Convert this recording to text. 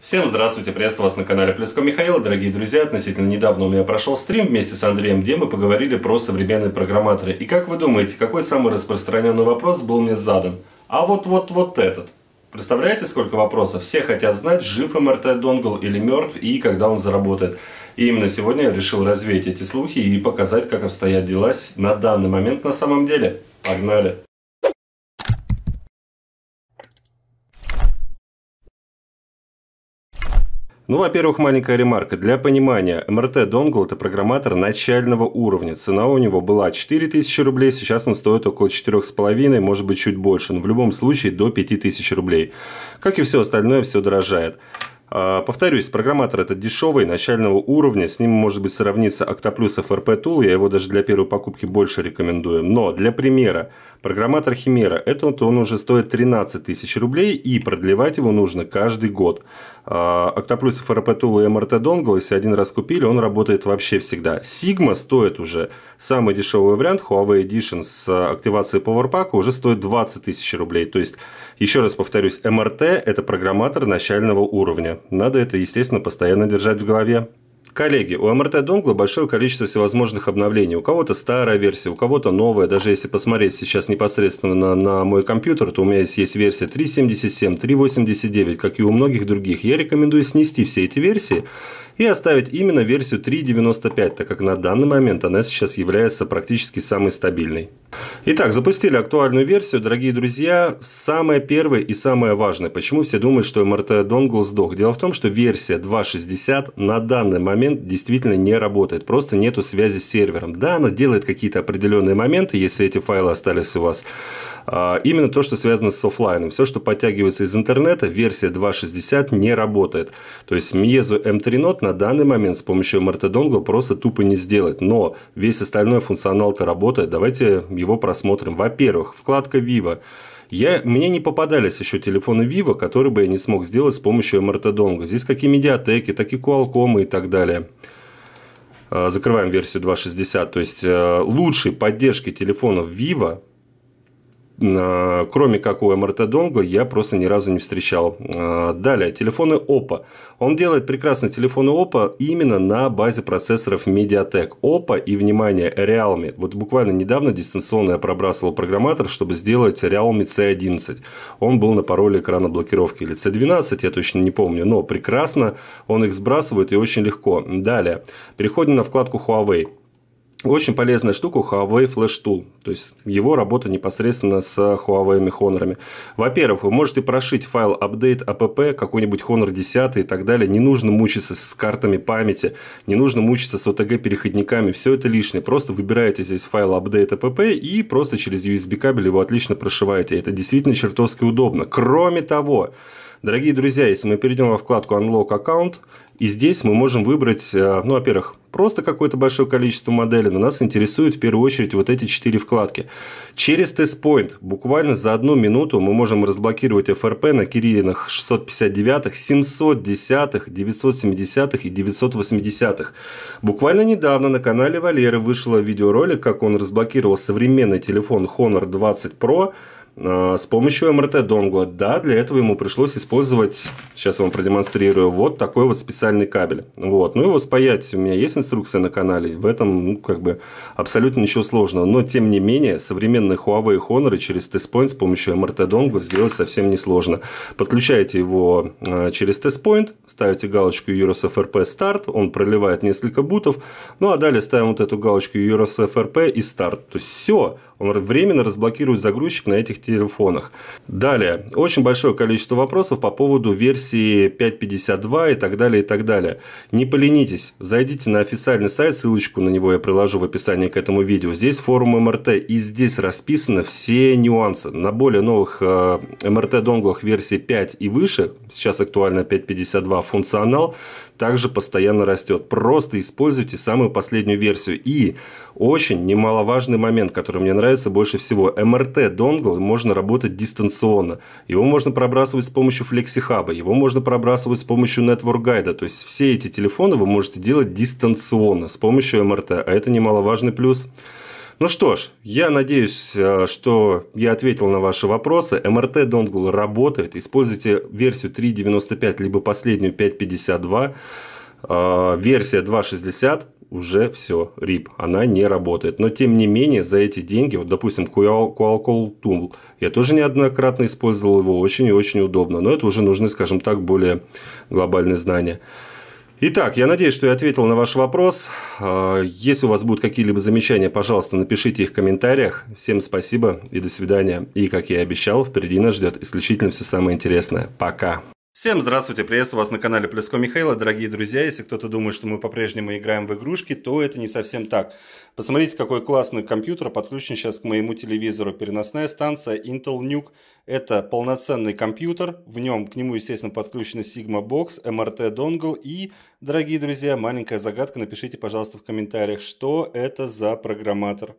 Всем здравствуйте, приветствую вас на канале Плеско Михаила. Дорогие друзья, относительно недавно у меня прошел стрим вместе с Андреем, где мы поговорили про современные программаторы. И как вы думаете, какой самый распространенный вопрос был мне задан? А вот-вот-вот этот. Представляете, сколько вопросов? Все хотят знать, жив МРТ Донгл или мертв, и когда он заработает. И именно сегодня я решил развеять эти слухи и показать, как обстоят дела на данный момент на самом деле. Погнали! Ну, во-первых, маленькая ремарка. Для понимания, МРТ Донгл – это программатор начального уровня. Цена у него была 4000 рублей, сейчас он стоит около 4,5, может быть, чуть больше, но в любом случае до 5000 рублей. Как и все остальное, все дорожает. А, повторюсь, программатор это дешевый, начального уровня, с ним может быть сравнится Octoplus FRP Tool, я его даже для первой покупки больше рекомендую. Но для примера, Программатор Химера, это вот он уже стоит 13 тысяч рублей и продлевать его нужно каждый год. А, Октоплюс, ФРПТУ и МРТ Донгл, если один раз купили, он работает вообще всегда. Сигма стоит уже, самый дешевый вариант, Huawei Edition с активацией PowerPack уже стоит 20 тысяч рублей. То есть, еще раз повторюсь, МРТ это программатор начального уровня. Надо это, естественно, постоянно держать в голове. Коллеги, у МРТ Донгла большое количество всевозможных обновлений. У кого-то старая версия, у кого-то новая. Даже если посмотреть сейчас непосредственно на, на мой компьютер, то у меня есть, есть версия 3.77, 3.89, как и у многих других. Я рекомендую снести все эти версии и оставить именно версию 3.95, так как на данный момент она сейчас является практически самой стабильной. Итак, запустили актуальную версию, дорогие друзья. Самое первое и самое важное, почему все думают, что МРТ Донгл сдох. Дело в том, что версия 2.60 на данный момент действительно не работает, просто нету связи с сервером. Да, она делает какие-то определенные моменты, если эти файлы остались у вас. А, именно то, что связано с офлайном. Все, что подтягивается из интернета, версия 2.60 не работает. То есть Miezu M3 Note на данный момент с помощью МРТ Донгла просто тупо не сделать. Но весь остальной функционал-то работает. Давайте его проверим просмотром. Во-первых, вкладка Viva. Я, мне не попадались еще телефоны Vivo, которые бы я не смог сделать с помощью МРТ Донга. Здесь как и медиатеки, так и Qualcomm и так далее. А, закрываем версию 2.60. То есть э, лучшей поддержки телефонов Vivo Э, кроме как у МРТ донгла, я просто ни разу не встречал. Э, далее, телефоны Oppo. Он делает прекрасные телефоны Oppo именно на базе процессоров MediaTek. Oppo и, внимание, Realme. Вот буквально недавно дистанционно я пробрасывал программатор, чтобы сделать Realme C11. Он был на пароле экрана блокировки или C12, я точно не помню, но прекрасно он их сбрасывает и очень легко. Далее, переходим на вкладку Huawei. Очень полезная штука Huawei Flash Tool, то есть его работа непосредственно с Huawei Honor. Во-первых, вы можете прошить файл update app, какой-нибудь Honor 10 и так далее. Не нужно мучиться с картами памяти, не нужно мучиться с OTG-переходниками, все это лишнее. Просто выбираете здесь файл update app и просто через USB кабель его отлично прошиваете. Это действительно чертовски удобно. Кроме того, Дорогие друзья, если мы перейдем во вкладку Unlock Account и здесь мы можем выбрать, э, ну, во-первых, просто какое-то большое количество моделей, но нас интересуют в первую очередь вот эти четыре вкладки. Через тест TestPoint буквально за одну минуту мы можем разблокировать FRP на Кириллинах 659, 710, 970 и 980. Буквально недавно на канале Валеры вышло видеоролик, как он разблокировал современный телефон Honor 20 Pro а, с помощью МРТ-донгла. Да, для этого ему пришлось использовать, сейчас я вам продемонстрирую, вот такой вот специальный кабель. Вот. Ну, его спаять, у меня есть инструкция на канале, в этом, ну, как бы, абсолютно ничего сложного. Но, тем не менее, современные Huawei Honor через TestPoint с помощью МРТ-донгла сделать совсем несложно. Подключаете его а, через TestPoint, ставите галочку EUROS FRP Start, он проливает несколько бутов, ну, а далее ставим вот эту галочку EUROS FRP и Start. То есть, все, он временно разблокирует загрузчик на этих мобильных телефонах. Далее, очень большое количество вопросов по поводу версии 5.52 и так далее, и так далее. Не поленитесь, зайдите на официальный сайт, ссылочку на него я приложу в описании к этому видео. Здесь форум МРТ, и здесь расписаны все нюансы. На более новых э, МРТ-донглах версии 5 и выше, сейчас актуально 5.52 функционал, также постоянно растет. Просто используйте самую последнюю версию. И очень немаловажный момент, который мне нравится больше всего. МРТ донгл можно работать дистанционно. Его можно пробрасывать с помощью FlexiHub, его можно пробрасывать с помощью Network Guide. То есть все эти телефоны вы можете делать дистанционно с помощью МРТ, а это немаловажный плюс. Ну что ж, я надеюсь, э, что я ответил на ваши вопросы. МРТ донгл работает. Используйте версию 3.95, либо последнюю 5.52. Э, версия 2.60 уже все, RIP, она не работает. Но тем не менее, за эти деньги, вот допустим, Qualcomm Tool, я тоже неоднократно использовал его, очень и очень удобно. Но это уже нужны, скажем так, более глобальные знания. Итак, я надеюсь, что я ответил на ваш вопрос. А, если у вас будут какие-либо замечания, пожалуйста, напишите их в комментариях. Всем спасибо и до свидания. И, как я и обещал, впереди нас ждет исключительно все самое интересное. Пока! Всем здравствуйте, приветствую вас на канале Плеско Михаила, дорогие друзья. Если кто-то думает, что мы по-прежнему играем в игрушки, то это не совсем так. Посмотрите, какой классный компьютер подключен сейчас к моему телевизору. Переносная станция Intel Nuke. Это полноценный компьютер, в нем к нему, естественно, подключены Sigma Box, MRT Dongle и, дорогие друзья, маленькая загадка, напишите, пожалуйста, в комментариях, что это за программатор.